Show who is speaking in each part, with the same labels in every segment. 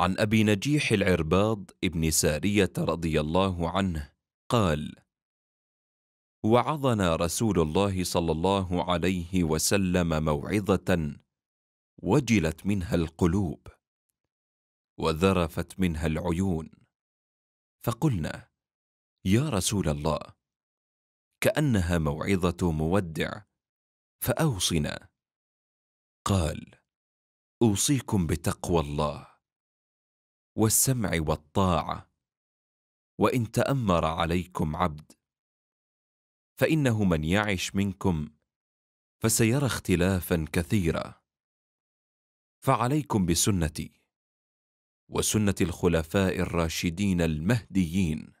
Speaker 1: عن أبي نجيح العرباض ابن سارية رضي الله عنه قال وعظنا رسول الله صلى الله عليه وسلم موعظة وجلت منها القلوب وذرفت منها العيون فقلنا يا رسول الله كأنها موعظة مودع فأوصنا قال أوصيكم بتقوى الله والسمع والطاعه وان تامر عليكم عبد فانه من يعش منكم فسيرى اختلافا كثيرا فعليكم بسنتي وسنه الخلفاء الراشدين المهديين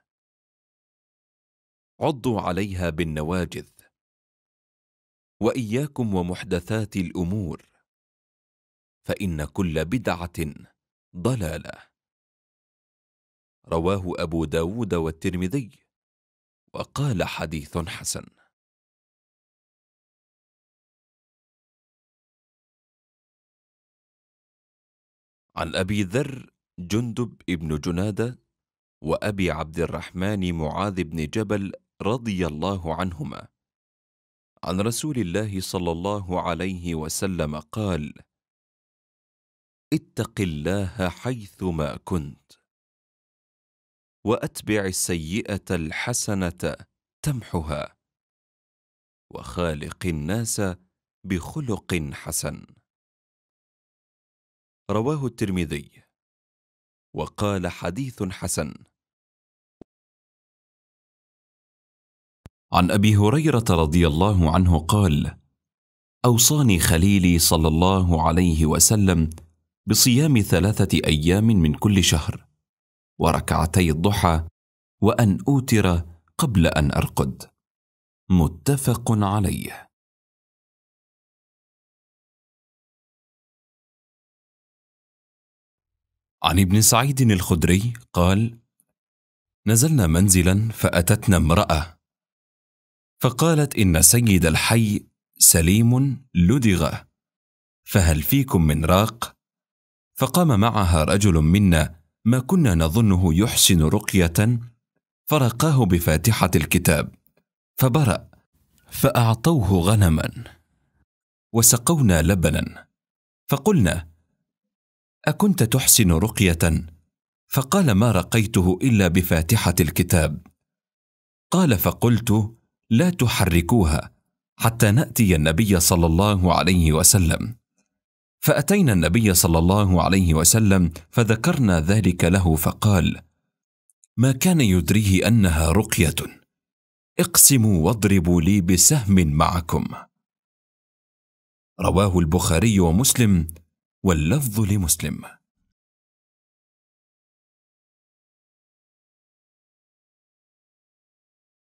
Speaker 1: عضوا عليها بالنواجذ واياكم ومحدثات الامور فان كل بدعه
Speaker 2: ضلاله رواه أبو داود والترمذي وقال حديث حسن عن أبي ذر جندب بن جنادة وأبي عبد الرحمن
Speaker 1: معاذ بن جبل رضي الله عنهما عن رسول الله صلى الله عليه وسلم قال اتق الله حيثما كنت واتبع السيئه الحسنه تمحها وخالق الناس
Speaker 2: بخلق حسن رواه الترمذي وقال حديث حسن عن ابي هريره رضي الله عنه قال
Speaker 1: اوصاني خليلي صلى الله عليه وسلم بصيام ثلاثه ايام من كل شهر وركعتي الضحى وان اوتر
Speaker 2: قبل ان ارقد متفق عليه عن ابن سعيد الخدري قال نزلنا منزلا
Speaker 1: فاتتنا امراه فقالت ان سيد الحي سليم لدغ فهل فيكم من راق فقام معها رجل منا ما كنا نظنه يحسن رقيه فرقاه بفاتحه الكتاب فبرا فاعطوه غنما وسقونا لبنا فقلنا اكنت تحسن رقيه فقال ما رقيته الا بفاتحه الكتاب قال فقلت لا تحركوها حتى ناتي النبي صلى الله عليه وسلم فأتينا النبي صلى الله عليه وسلم فذكرنا ذلك له فقال: ما كان يدريه أنها رقية اقسموا واضربوا لي بسهم معكم.
Speaker 2: رواه البخاري ومسلم واللفظ لمسلم.